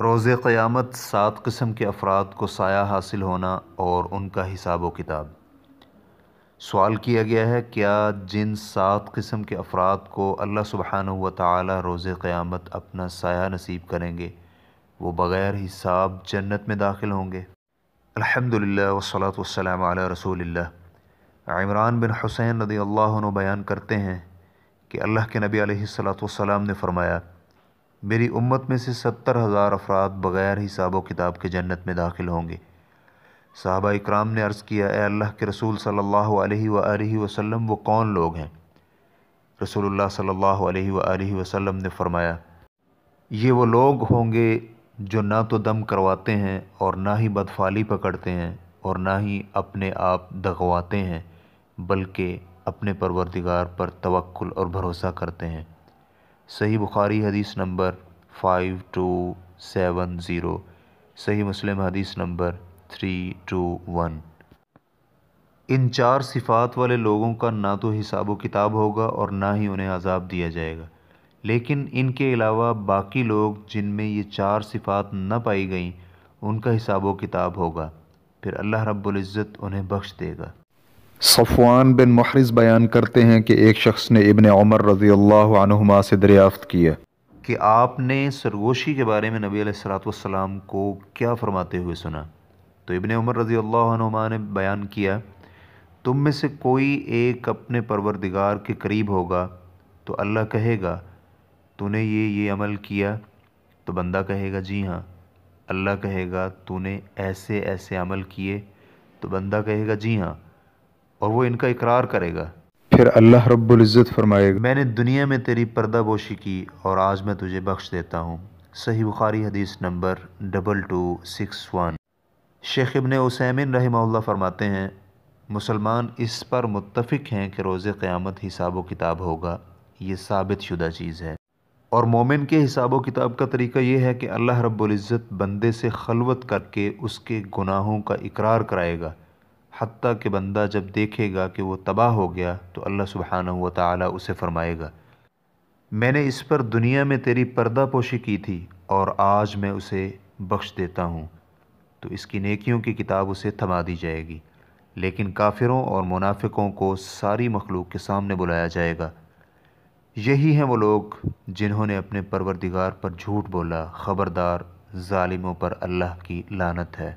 रोज़ क़यामत सात किस्म के अफराद को साया हासिल होना और उनका हिसाब व किताब सवाल किया गया है क्या जिन सात किस्म के अफराद को अल्लाह सुबहान व ताली रोज़ क़यामत अपना साया नसीब करेंगे वो बग़ैर हिसाब जन्नत में दाखिल होंगे अल्हम्दुलिल्लाह वसलात वसलाम रसूलिल्लाह इमरान बिन हुसैन रदी अल्लाह बयान करते हैं कि अल्लाह के नबी अलैहि सलाम ने फ़रमाया मेरी उम्मत में से सत्तर हज़ार अफराद बग़ैर हिसाब व किताब के जन्नत में दाखिल होंगे साहबा इक्राम ने अर्ज़ किया ए अल्लाह के रसूल सल्लल्लाहु अलैहि वो कौन लोग हैं रसूलुल्लाह सल्लल्लाहु अलैहि ने फ़रमाया ये वो लोग होंगे जो ना तो दम करवाते हैं और ना ही बदफाली पकड़ते हैं और ना ही अपने आप दगवाते हैं बल्कि अपने परवरदिगार पर तवक्ल और भरोसा करते हैं सही बुखारी हदीस number five two seven zero सही मुस्लिम हदीस नंबर थ्री टू वन इन चार सिफात वाले लोगों का ना तो हिसाब किताब होगा और ना ही उन्हें अजाब दिया जाएगा लेकिन इनके अलावा बाकी लोग जिनमें ये चार सिफात न पाई गईं उनका हिसाब किताब होगा फिर अल्लाह रब्बुल इज़्ज़त उन्हें बख्श देगा सफ़वान बिन महरज बयान करते हैं कि एक शख्स ने इबन उमर रज़ी अल्लाहमा से दरियाफ़त किया कि आपने सरगोशी के बारे में नबी सलाम को क्या फ़रमाते हुए सुना तो इबन उमर रज़ी अल्लाहमा ने बयान किया तुम में से कोई एक अपने परवरदिगार के करीब होगा तो अल्लाह कहेगा तूने ये ये अमल किया तो बंदा कहेगा जी हाँ अल्लाह कहेगा तूने ऐसे ऐसे अमल किए तो बंदा कहेगा जी हाँ और वो इनका इकरार करेगा फिर अल्लाह इज़्ज़त फरमाएगा मैंने दुनिया में तेरी पर्दाबोशी की और आज मैं तुझे बख्श देता हूँ सही बुखारी हदीस number double two six one शेख इबन उसैमिन रही फरमाते हैं मुसलमान इस पर मुतफ़ हैं कि रोज़ क़्यामत हिसाब किताब होगा ये साबित शुदा चीज़ है और मोमिन के हिसाब किताब का तरीका यह है कि अल्लाह रब्ज़त बंदे से खलवत करके उसके गुनाहों का इकरार कराएगा हती कि बंदा जब देखेगा कि वो तबाह हो गया तो अल्लाह सुबहाना हुआ ताली उसे फ़रमाएगा मैंने इस पर दुनिया में तेरी पर्दा पोशी की थी और आज मैं उसे बख्श देता हूँ तो इसकी नेकियों की किताब उसे थमा दी जाएगी लेकिन काफिरों और मुनाफिकों को सारी मखलूक के सामने बुलाया जाएगा यही हैं वो लोग जिन्होंने अपने परवरदिगार पर झूठ बोला ख़बरदार ालिमों पर अल्लाह की लानत है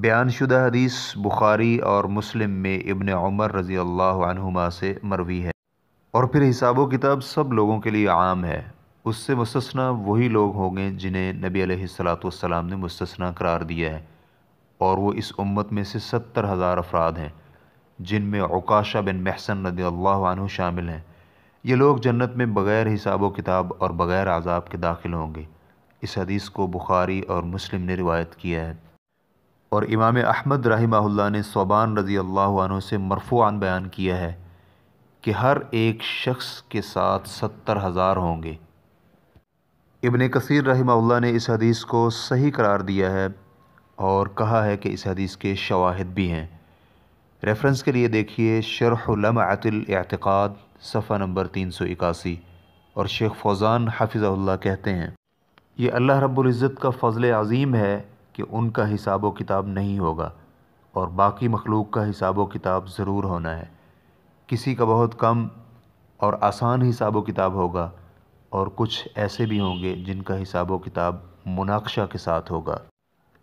बयानशुदा हदीस बुखारी और मुस्लिम में इबन उमर रज़ी अल्लाह से मरवी है और फिर हिसाब किताब सब लोगों के लिए आम है उससे मुस्तना वही लोग होंगे जिन्हें नबी अलैहिस्सलाम ने मुस्तना करार दिया है और वो इस उम्मत में से सत्तर हज़ार अफराद हैं जिनमें अकाशा बिन महसन रदी अल्लाह शामिल हैं ये लोग जन्नत में बग़ैर हिसाब किताब और बग़ैर आज़ाब के दाखिल होंगे इस हदीस को बुखारी और मुस्लिम ने रिवायत किया है और इमाम अहमद रहीमल्ला ने सोबान रज़ी अल्लाह से मरफूआन बयान किया है कि हर एक शख्स के साथ सत्तर हज़ार होंगे इबन कसर रहीमल्ला ने इस हदीस को सही करार दिया है और कहा है कि इस हदीस के शवाहद भी हैं रेफरेंस के लिए देखिए शरहलमतक़ाद सफ़ा नंबर तीन सौ इक्यासी और शेख फौज़ान हाफिज़ल्ला कहते हैं ये अल्लाह रब्बुल्ज़त का फ़जल अज़ीम है कि उनका हिसाब व किताब नहीं होगा और बाकी मखलूक का हिसाब व किताब ज़रूर होना है किसी का बहुत कम और आसान हिसाब व किताब होगा और कुछ ऐसे भी होंगे जिनका हिसाब व किताब मुनाक्षा के साथ होगा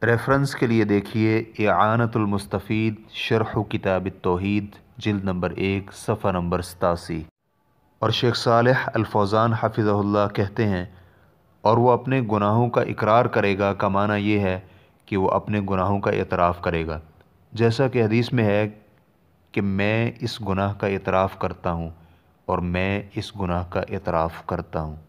रेफरेंस के लिए देखिए इआनतुलमस्तफ़ीद शरह किताब तोहद जिल्द नंबर एक सफ़ा नंबर सतासी और शेख सालह अलफौज़ान हाफिज़ल्ला कहते हैं और वह अपने गुनाहों का इकरार करेगा का माना यह है कि वो अपने गुनाहों का एतराफ़ करेगा जैसा कि हदीस में है कि मैं इस गुनाह का एतराफ़ करता हूँ और मैं इस गुनाह का एतराफ़ करता हूँ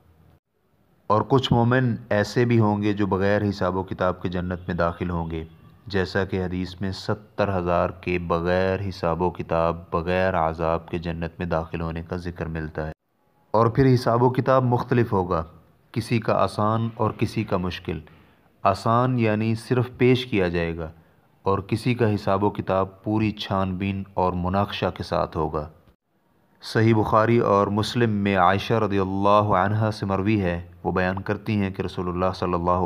और कुछ मोमिन ऐसे भी होंगे जो बग़ैर हिसाब किताब के जन्नत में दाखिल होंगे जैसा कि हदीस में सत्तर हज़ार के बग़ैर हिसाब किताब बग़ैर आज़ाब के जन्नत में दाखिल होने का ज़िक्र मिलता है और फिर हिसाब किताब मुख्तलिफ होगा किसी का आसान और किसी का मुश्किल आसान यानी सिर्फ पेश किया जाएगा और किसी का हिसाब किताब पूरी छानबीन और मुनाक्षा के साथ होगा सही बुखारी और मुस्लिम में आयशा रदी अल्लाह से मरवी है वो बयान करती हैं कि रसोल्ला सल्ला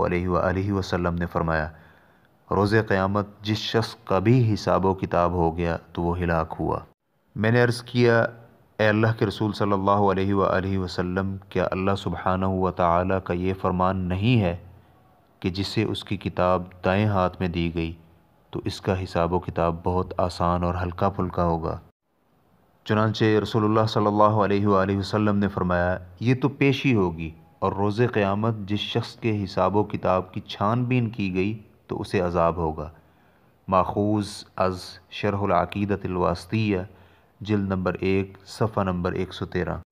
वसम ने फ़रमाया रोज़ क़्यामत जिस शख्स का भी हिसाब किताब हो गया तो वह हिलाक हुआ मैंने अर्ज़ किया अल्लाह के रसूल सल्लल्लाहु अलैहि वसल्लम क्या अल्लाह सुबहाना हुआ ताला का ये फ़रमान नहीं है कि जिसे उसकी किताब दाएं हाथ में दी गई तो इसका हिसाब व किताब बहुत आसान और हल्का फुल्का होगा चुनानचे रसोल्ला सल्ला वसम ने फरमाया ये तो पेशी होगी और रोज़ क़्यामत जिस शख्स के हिसाब व किताब की छानबीन की गई तो उसे अजाब होगा माखूज अज़ शरहलाक़ीदतवास्तिया जल्द नंबर एक सफ़ा नंबर एक सौ तेरह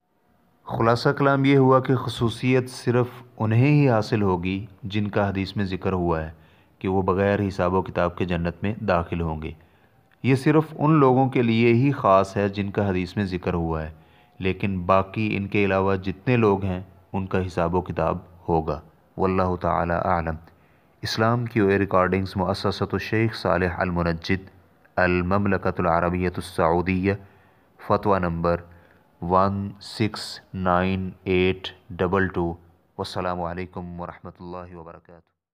ख़ुलासा कलाम ये हुआ कि खसूसियत सिर्फ़ उन्हें ही हासिल होगी जिनका हदीस में ज़िक्र हुआ है कि वो बग़ैर हिसाब व किताब के जन्नत में दाखिल होंगे ये सिर्फ़ उन लोगों के लिए ही ख़ास है जिनका हदीस में ज़िक्र हुआ है लेकिन बाकी इनके अलावा जितने लोग हैं उनका हिसाब व किताब होगा वल्ल तलम इस्लाम की ओर रिकॉर्डिंग्स मुससत शेख साल अलमनजद अलममलकतरबियतसऊदिया फ़तवा number one six nine eight double two वालकम वरहमल वर्का